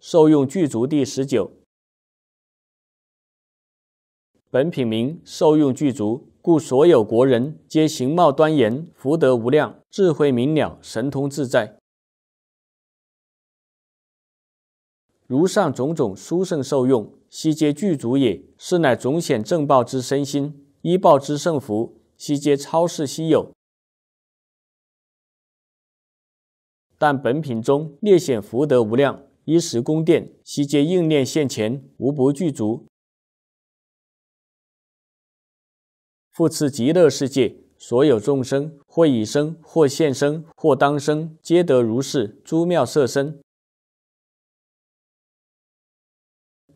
受用具足第十九。本品名受用具足，故所有国人皆形貌端严，福德无量，智慧明了，神通自在。如上种种殊胜受用，悉皆具足也。是乃总显正报之身心，依报之圣福，悉皆超世稀有。但本品中略显福德无量。衣食宫殿，悉皆应念现前，无不具足。复次，极乐世界所有众生，或已生，或现生，或当生，皆得如是诸妙色身，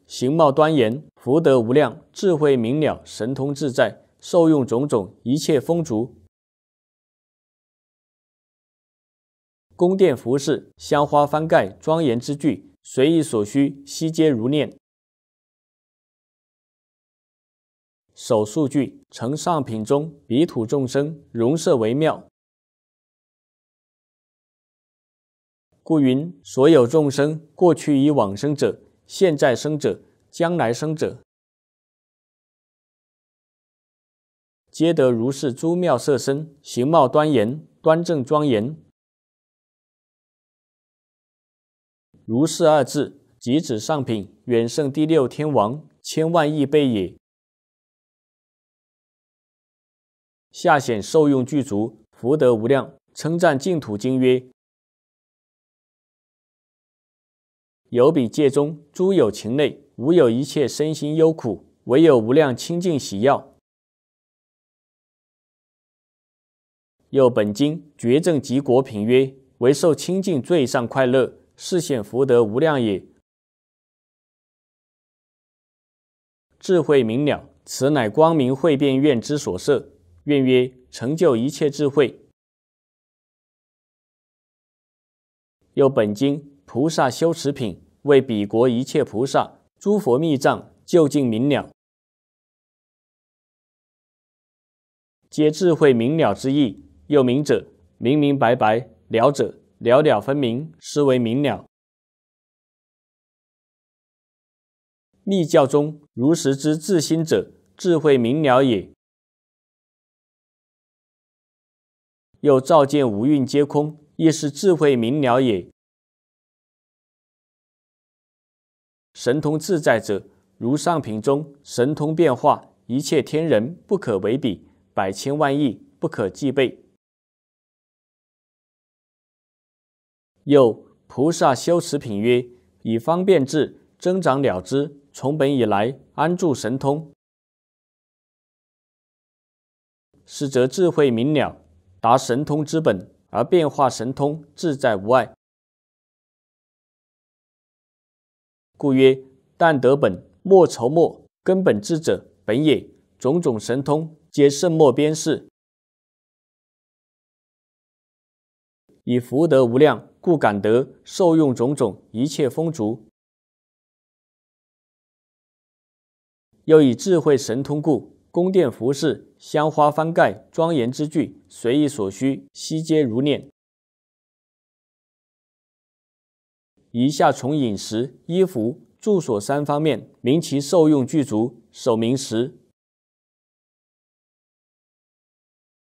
形貌端严，福德无量，智慧明了，神通自在，受用种种一切丰足。宫殿服饰、香花翻盖、庄严之具，随意所需，悉皆如念。首数句成上品中，彼土众生容色为妙，故云：所有众生过去以往生者、现在生者、将来生者，皆得如是诸妙色身，形貌端严、端正庄严。如是二字，即指上品，远胜第六天王千万亿倍也。下显受用具足，福德无量，称赞净土经曰：“有彼界中诸有情类，无有一切身心忧苦，唯有无量清净喜药。又本经绝正及国品曰：“唯受清净最上快乐。”是显福德无量也，智慧明了，此乃光明会变愿之所设。愿曰：成就一切智慧。又本经菩萨修持品，为彼国一切菩萨、诸佛密藏，究竟明了，皆智慧明了之意。又明者，明明白白；了者。了了分明，思为明了。密教中如实之自心者，智慧明了也。又照见五蕴皆空，亦是智慧明了也。神通自在者，如上品中神通变化，一切天人不可为比，百千万亿不可计倍。有菩萨修持品曰：以方便智增长了知，从本以来安住神通。是则智慧明了，达神通之本，而变化神通自在无碍。故曰：但得本，莫愁莫根本智者本也，种种神通皆胜莫边事。以福德无量，故感得受用种种一切丰足。又以智慧神通故，宫殿服饰、香花翻盖、庄严之具，随意所需，悉皆如念。以下从饮食、衣服、住所三方面明其受用具足，守明食。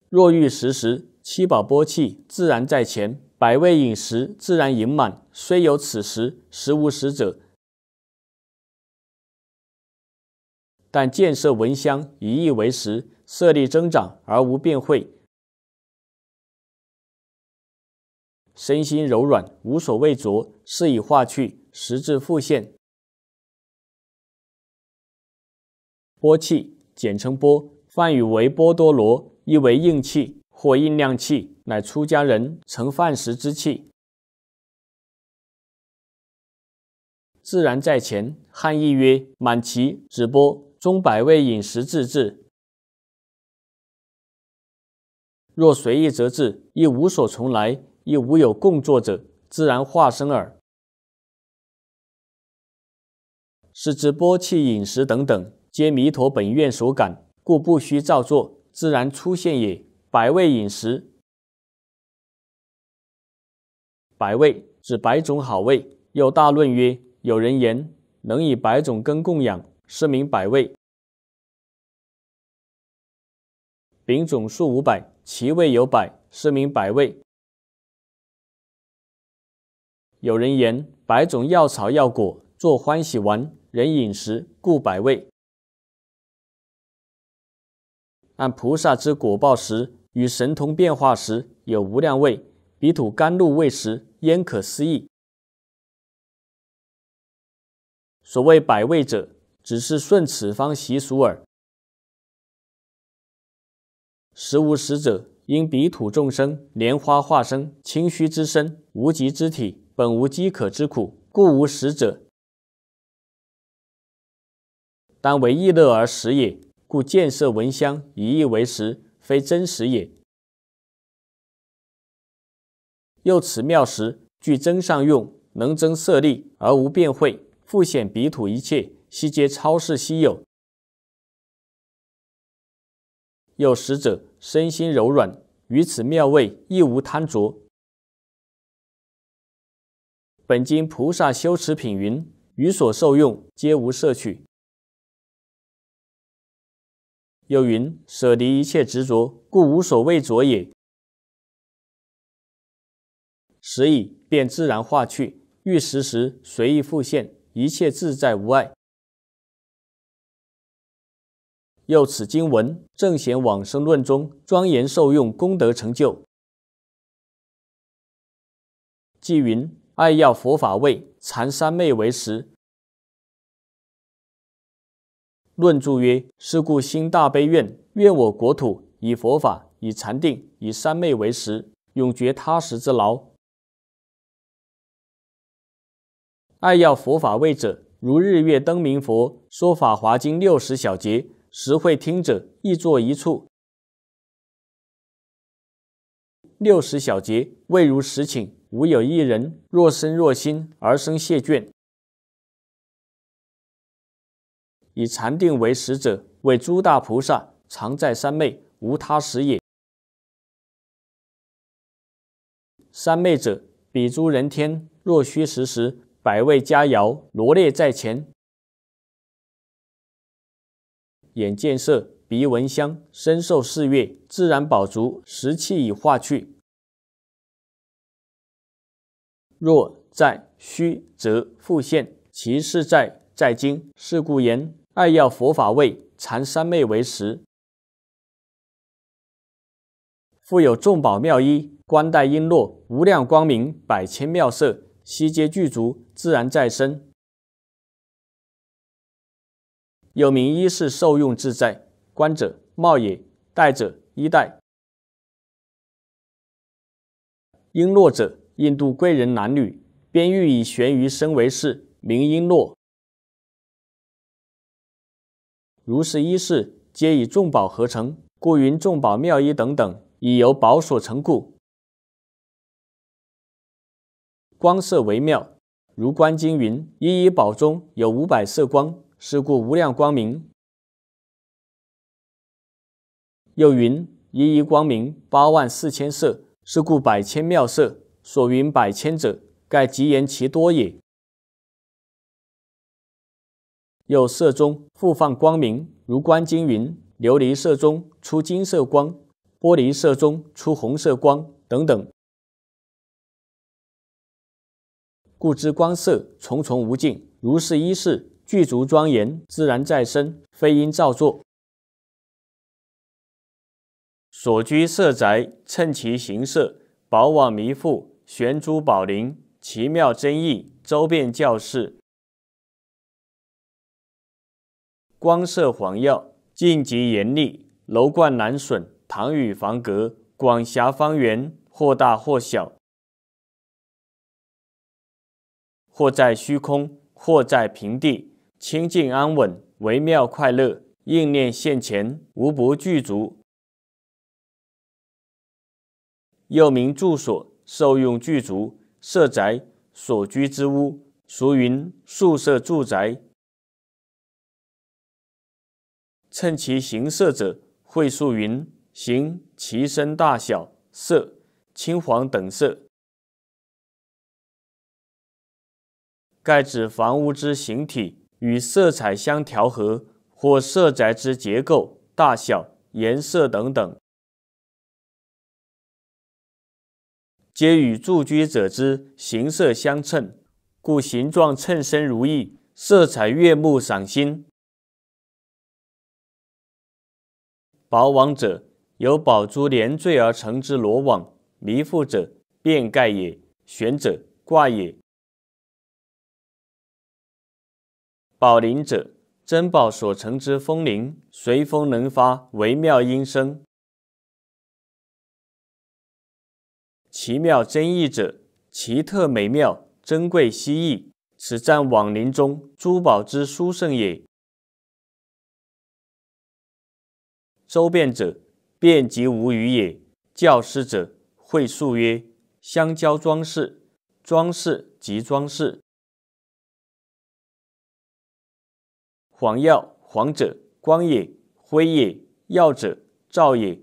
若欲食时，七宝波气自然在前，百味饮食自然盈满。虽有此食，实无食者。但见色闻香，以意为食，色力增长而无变会。身心柔软，无所畏着，是以化去，实至复现。波气，简称波，梵语为波多罗，意为硬气。或应量器，乃出家人成饭食之器。自然在前。汉译曰：满其止波，中百味饮食自治，若随意则至，亦无所从来，亦无有共作者，自然化生耳。是止波气饮食等等，皆弥陀本愿所感，故不须造作，自然出现也。百味饮食，百味指百种好味。又大论曰：有人言，能以百种根供养，是名百味。丙种数五百，其味有百，是名百味。有人言，百种药草药果，作欢喜丸，人饮食故百味。按菩萨之果报时。与神通变化时，有无量味，彼土甘露味食，焉可思议？所谓百味者，只是顺此方习俗耳。食无食者，因彼土众生莲花化生，清虚之身，无极之体，本无饥渴之苦，故无食者，当为意乐而食也。故见色闻香，以意为食。非真实也。又此妙食具真上用，能增色力而无变秽，复显彼土一切悉皆超世稀有。有食者身心柔软，于此妙味亦无贪着。本经菩萨修持品云：于所受用皆无摄取。又云：舍离一切执着，故无所谓着也。时已，便自然化去；遇时时，随意复现，一切自在无碍。又此经文《正显往生论》中，庄严受用，功德成就，即云：爱要佛法味，禅三昧为食。论著曰：“是故心大悲愿，愿我国土以佛法、以禅定、以三昧为食，永绝他食之劳。爱要佛法为者，如日月灯明佛说法华经六十小节，十会听者亦作一处。六十小节未如实请，无有一人若身若心而生谢卷。”以禅定为食者，为诸大菩萨常在三昧，无他食也。三昧者，彼诸人天若需食时，百味佳肴罗列在前，眼见色，鼻闻香，身受四月，自然饱足，食气已化去。若在虚，则复现其事在在经，是故言。二要佛法位，禅三昧为实。复有众宝妙衣，冠戴璎珞，无量光明，百千妙色，悉皆具足，自然在身。有名衣饰受用自在，观者帽也，戴者衣带，璎珞者，印度贵人男女，边玉以悬于身为饰，名璎珞。如是衣饰，皆以众宝合成，故云众宝妙衣等等，以由宝所成故。光色为妙，如观经云：一一宝中有五百色光，是故无量光明。又云：一一光明八万四千色，是故百千妙色。所云百千者，盖即言其多也。又色中复放光明，如观金云；琉璃色中出金色光，玻璃色中出红色光，等等。故知光色重重无尽，如是一式具足庄严，自然在身，非因造作。所居色宅，趁其形色，宝网迷覆，悬珠宝林，奇妙真意，周遍教室。光色黄耀，禁忌严厉，楼冠难损，堂宇房阁，广狭方圆，或大或小，或在虚空，或在平地，清净安稳，微妙快乐，应念现前，无不具足。又名住所，受用具足，舍宅，所居之屋，俗云宿舍住宅。称其形色者，会树云：形其身大小、色青黄等色。盖指房屋之形体与色彩相调和，或色宅之结构、大小、颜色等等，皆与住居者之形色相称，故形状称身如意，色彩悦目赏心。宝网者，由宝珠连缀而成之罗网；迷覆者，遍盖也；悬者，挂也。宝铃者，珍宝所成之风铃，随风能发，惟妙音声。奇妙珍异者，奇特美妙，珍贵稀异。此占网铃中珠宝之殊胜也。周遍者，遍即无余也。教师者，会述曰：相交装饰，装饰即装饰。黄耀黄者，光也，辉也；耀者，照也。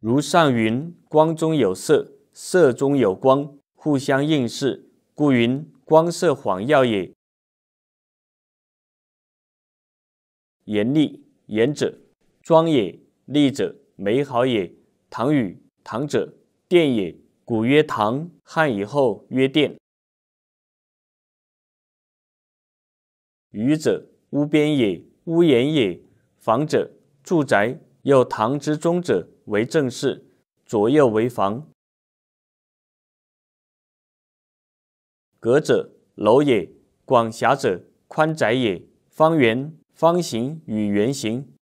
如上云，光中有色，色中有光，互相映饰，故云光色黄耀也。严立严者庄也，立者美好也。堂宇堂者殿也，古曰堂，汉以后曰殿。愚者屋边也，屋檐也。房者住宅，有堂之中者为正室，左右为房。阁者楼也，广狭者宽窄也，方圆。方形与圆形，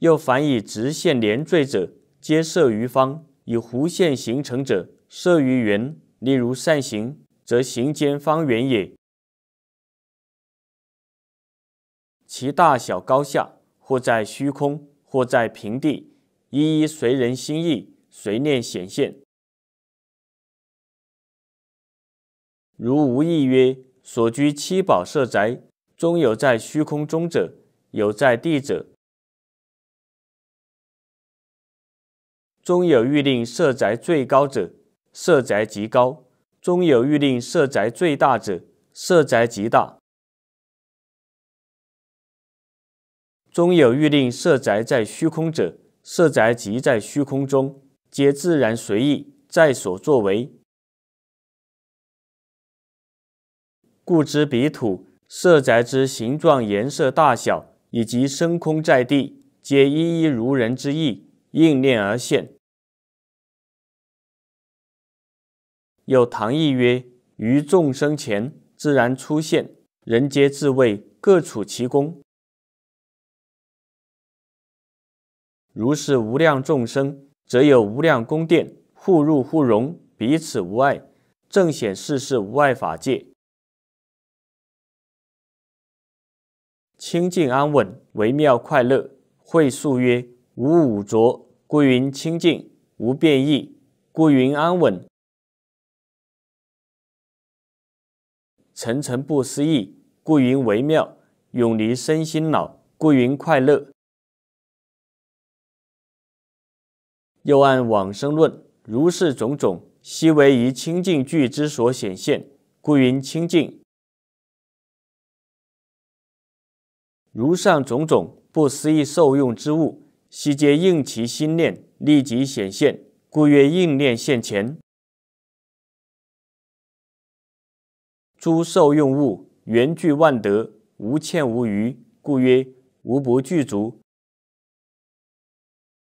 又凡以直线连缀者，皆摄于方；以弧线形成者，摄于圆。例如扇形，则形兼方圆也。其大小高下，或在虚空，或在平地，一一随人心意，随念显现。如无意曰。所居七宝色宅，中有在虚空中者，有在地者；中有欲令色宅最高者，色宅极高；中有欲令色宅最大者，色宅极大；中有欲令色宅在虚空者，色宅即在虚空中，皆自然随意，在所作为。故之彼土色宅之形状、颜色、大小，以及升空在地，皆一一如人之意，应念而现。有唐义曰：于众生前自然出现，人皆自谓各处其功。如是无量众生，则有无量宫殿，互入互融，彼此无碍，正显世事无碍法界。清净安稳，微妙快乐。会树曰：无五浊，故云清净；无变异，故云安稳；沉沉不思议，故云微妙；永离身心老，故云快乐。又按往生论，如是种种，悉为一清净句之所显现，故云清净。如上种种不思议受用之物，悉皆应其心念，立即显现，故曰应念现前。诸受用物原具万德，无欠无余，故曰无不具足。